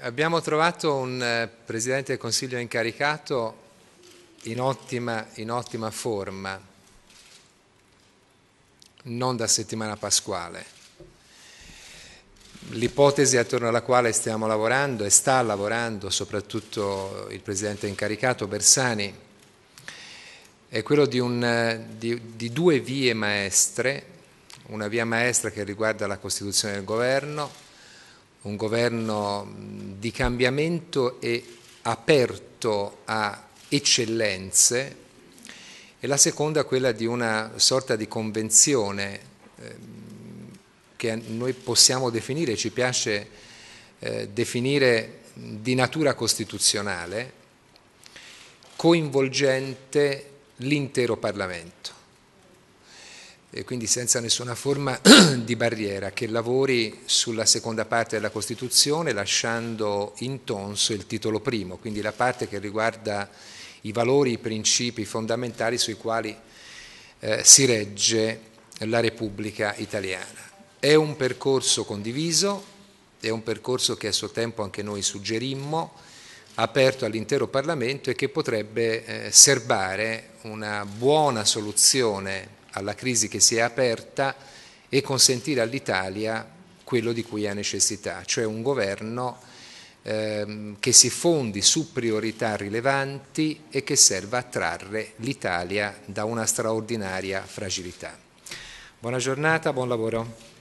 abbiamo trovato un eh, Presidente del Consiglio incaricato in ottima, in ottima forma, non da settimana pasquale. L'ipotesi attorno alla quale stiamo lavorando e sta lavorando soprattutto il Presidente incaricato Bersani è quello di, un, eh, di, di, due vie maestre, una via maestra che riguarda la Costituzione del Governo un governo mm, di cambiamento e aperto a eccellenze e la seconda quella di una sorta di convenzione ehm, che noi possiamo definire, ci piace eh, definire mm, di natura costituzionale, coinvolgente l'intero Parlamento e quindi senza nessuna forma di barriera, che lavori sulla seconda parte della Costituzione lasciando intonso il titolo primo, quindi la parte che riguarda i valori, i principi fondamentali sui quali eh, si regge la Repubblica italiana. È un percorso condiviso, è un percorso che a suo tempo anche noi suggerimmo, aperto all'intero Parlamento e che potrebbe eh, serbare una buona soluzione alla crisi che si è aperta e consentire all'Italia quello di cui ha necessità, cioè un governo ehm, che si fondi su priorità rilevanti e che serva a trarre l'Italia da una straordinaria fragilità. Buona giornata, buon lavoro.